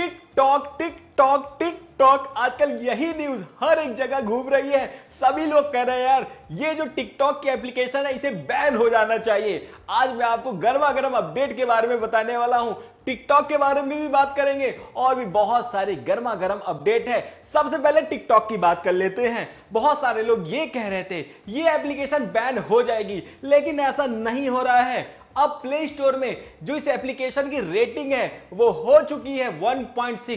टिक TikTok TikTok TikTok आजकल यही news हर एक जगह घूम रही है सभी लोग कह रहे हैं यार ये जो टिकटॉक की एप्लीकेशन है इसे बैन हो जाना चाहिए आज मैं आपको गर्मा गर्म अपडेट के बारे में बताने वाला हूं टिकटॉक के बारे में भी बात करेंगे और भी बहुत सारे गर्मा गर्म अपडेट है सबसे पहले टिकटॉक की बात कर लेते हैं बहुत सारे लोग ये कह रहे थे ये एप्लीकेशन बैन हो जाएगी लेकिन ऐसा नहीं हो रहा है अब प्ले स्टोर में जो इस एप्लीकेशन की रेटिंग है वो हो चुकी है 1.6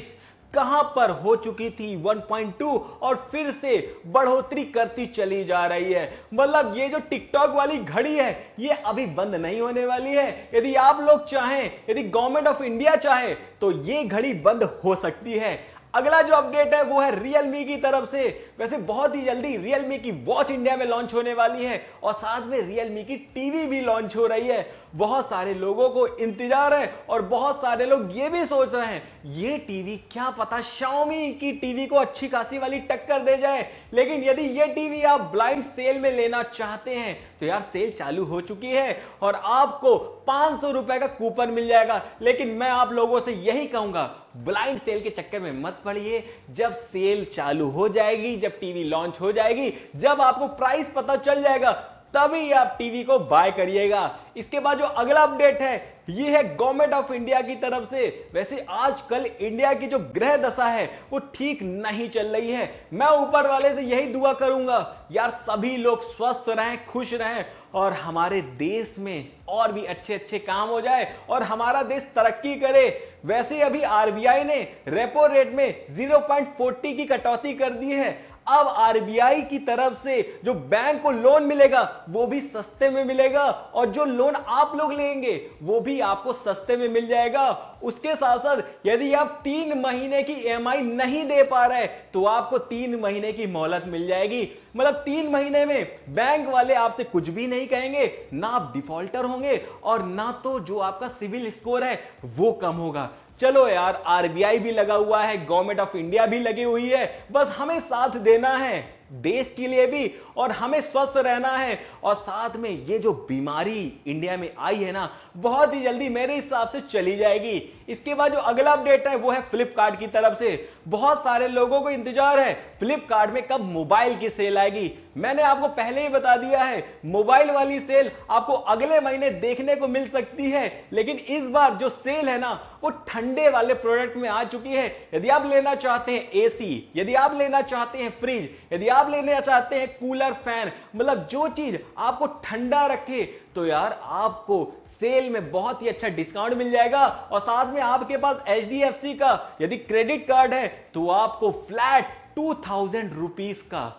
कहां पर हो चुकी थी 1.2 और फिर से बढ़ोतरी करती चली जा रही है मतलब ये जो टिकटॉक वाली घड़ी है ये अभी बंद नहीं होने वाली है यदि आप लोग चाहें यदि गवर्नमेंट ऑफ इंडिया चाहे तो ये घड़ी बंद हो सकती है अगला जो अपडेट है वो है रियलमी की तरफ से वैसे बहुत ही जल्दी रियलमी की वॉच इंडिया में लॉन्च होने वाली है और साथ में रियलमी की टीवी भी लॉन्च हो रही है बहुत सारे लोगों को इंतजार है और बहुत सारे लोग ये भी सोच रहे हैं ये टीवी क्या पता शाओमी की टीवी को अच्छी खासी वाली टक्कर दे जाए लेकिन यदि ये टीवी आप ब्लाइंड सेल में लेना चाहते हैं तो यार सेल चालू हो चुकी है और आपको पांच सौ रुपए का कूपन मिल जाएगा लेकिन मैं आप लोगों से यही कहूंगा ब्लाइंड सेल के चक्कर में मत पड़िए जब सेल चालू हो जाएगी जब टीवी लॉन्च हो जाएगी जब आपको प्राइस पता चल जाएगा तभी आप टीवी को बाय करिएगा इसके बाद जो अगला अपडेट है ये है गवर्नमेंट ऑफ इंडिया की तरफ से वैसे आजकल इंडिया की जो ग्रह दशा है वो ठीक नहीं चल रही है मैं ऊपर वाले से यही दुआ करूंगा यार सभी लोग स्वस्थ रहें खुश रहें और हमारे देश में और भी अच्छे अच्छे काम हो जाए और हमारा देश तरक्की करे वैसे अभी आरबीआई ने रेपो रेट में 0.40 की कटौती कर दी है अब आरबीआई की तरफ से जो बैंक को लोन मिलेगा वो भी सस्ते में मिलेगा और जो लोन आप लोग लेंगे वो भी आपको सस्ते में मिल जाएगा उसके साथ साथ यदि आप तीन महीने की ई e नहीं दे पा रहे तो आपको तीन महीने की मोहलत मिल जाएगी मतलब तीन महीने में बैंक वाले आपसे कुछ भी नहीं कहेंगे ना आप डिफॉल्टर होंगे और ना तो जो आपका सिविल स्कोर है वो कम होगा चलो यार आरबीआई भी लगा हुआ है गवर्नमेंट ऑफ इंडिया भी लगी हुई है बस हमें साथ देना है देश के लिए भी और हमें स्वस्थ रहना है और साथ में ये जो बीमारी इंडिया में आई है ना बहुत ही जल्दी मेरे हिसाब से चली जाएगी इसके बाद जो अगला अपडेट है वो है फ्लिपकार्ट की तरफ से बहुत सारे लोगों को इंतजार है फ्लिपकार्ट में कब मोबाइल की सेल आएगी मैंने आपको पहले ही बता दिया है मोबाइल वाली सेल आपको अगले महीने देखने को मिल सकती है लेकिन इस बार जो सेल है ना वो ठंडे वाले प्रोडक्ट में आ चुकी है यदि आप लेना चाहते हैं एसी यदि आप लेना चाहते हैं फ्रिज यदि आप लेना चाहते हैं कूलर फैन मतलब जो चीज आपको ठंडा रखे तो यार आपको सेल में बहुत ही अच्छा डिस्काउंट मिल जाएगा और साथ में आपके पास एच का यदि क्रेडिट कार्ड है तो आपको फ्लैट टू थाउजेंड रुपीज का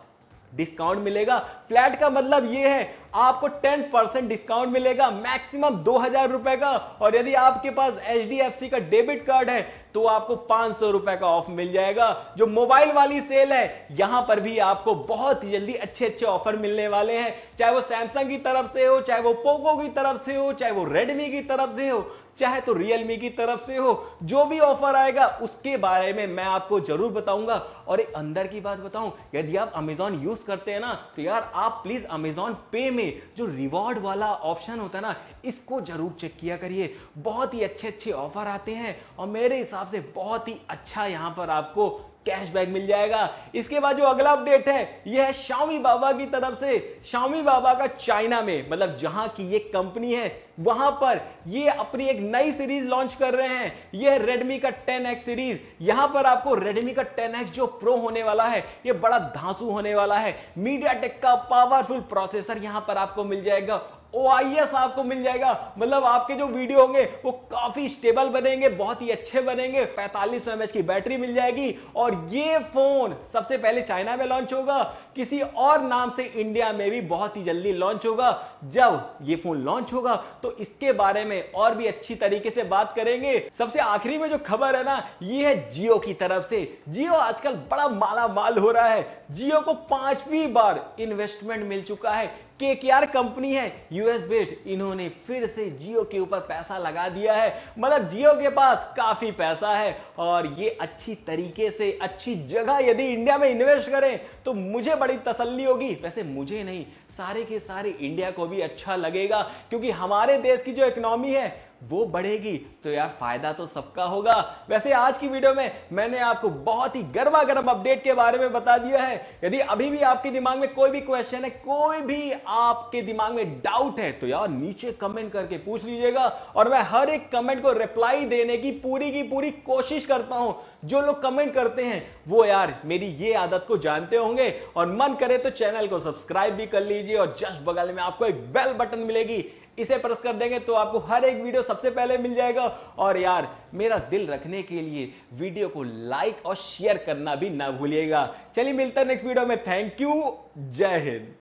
डिस्काउंट मिलेगा फ्लैट का मतलब यह है आपको 10 परसेंट डिस्काउंट मिलेगा मैक्सिमम दो हजार रुपए का और यदि आपके पास एच का डेबिट कार्ड है तो आपको पांच सौ रुपए का ऑफ मिल जाएगा जो मोबाइल वाली सेल है यहां पर भी आपको बहुत ही जल्दी अच्छे अच्छे ऑफर मिलने वाले हैं चाहे वो सैमसंग की तरफ से हो चाहे वो पोको की तरफ से हो चाहे वो रेडमी की तरफ से हो चाहे तो रियलमी की तरफ से हो जो भी ऑफर आएगा उसके बारे में मैं आपको जरूर बताऊंगा और एक अंदर की बात बताऊं यदि आप अमेजॉन यूज करते हैं ना तो यार आप प्लीज अमेजॉन पे में जो रिवॉर्ड वाला ऑप्शन होता है ना इसको जरूर चेक किया करिए बहुत ही अच्छे अच्छे ऑफर आते हैं और मेरे हिसाब से बहुत ही अच्छा यहाँ पर आपको कैशबैक मिल जाएगा इसके बाद जो अगला अपडेट है यह है शामी बाबा की तरफ से शामी बाबा का चाइना में मतलब जहां की ये कंपनी है वहां पर ये अपनी एक नई सीरीज लॉन्च कर रहे हैं यह रेडमी का 10X सीरीज यहां पर आपको रेडमी का 10X जो प्रो होने वाला है ये बड़ा धांसू होने वाला है मीडिया का पावरफुल प्रोसेसर यहां पर आपको मिल जाएगा ओ आपको मिल जाएगा मतलब आपके जो वीडियो होंगे वो काफी स्टेबल बनेंगे बहुत ही अच्छे बनेंगे पैंतालीस सौ की बैटरी मिल जाएगी और ये फोन सबसे पहले चाइना में लॉन्च होगा किसी और नाम से इंडिया में भी बहुत ही जल्दी लॉन्च होगा जब ये फोन लॉन्च होगा तो इसके बारे में और भी अच्छी तरीके से बात करेंगे सबसे आखिरी में जो खबर है ना ये है जियो की तरफ से जियो आजकल बड़ा माला माल हो रहा है जियो को पांचवी बार इन्वेस्टमेंट मिल चुका है केकेआर कंपनी है यूएस बेस्ड इन्होंने फिर से जियो के ऊपर पैसा लगा दिया है मतलब जियो के पास काफी पैसा है और ये अच्छी तरीके से अच्छी जगह यदि इंडिया में इन्वेस्ट करें तो मुझे बड़ी तसल्ली होगी वैसे मुझे नहीं सारे के सारे इंडिया को भी अच्छा लगेगा क्योंकि हमारे देश की जो इकोनॉमी है वो बढ़ेगी तो यार फायदा तो सबका होगा वैसे आज की वीडियो में मैंने आपको बहुत ही गर्मा गर्म अपडेट के बारे में बता दिया है यदि अभी भी आपके दिमाग में कोई भी क्वेश्चन है कोई भी आपके दिमाग में डाउट है तो यार नीचे कमेंट करके पूछ लीजिएगा और मैं हर एक कमेंट को रिप्लाई देने की पूरी की पूरी कोशिश करता हूं जो लोग कमेंट करते हैं वो यार मेरी ये आदत को जानते होंगे और मन करे तो चैनल को सब्सक्राइब भी कर लीजिए और जस्ट बगल में आपको एक बेल बटन मिलेगी इसे प्रेस कर देंगे तो आपको हर एक वीडियो सबसे पहले मिल जाएगा और यार मेरा दिल रखने के लिए वीडियो को लाइक और शेयर करना भी ना भूलिएगा चलिए मिलता है नेक्स्ट वीडियो में थैंक यू जय हिंद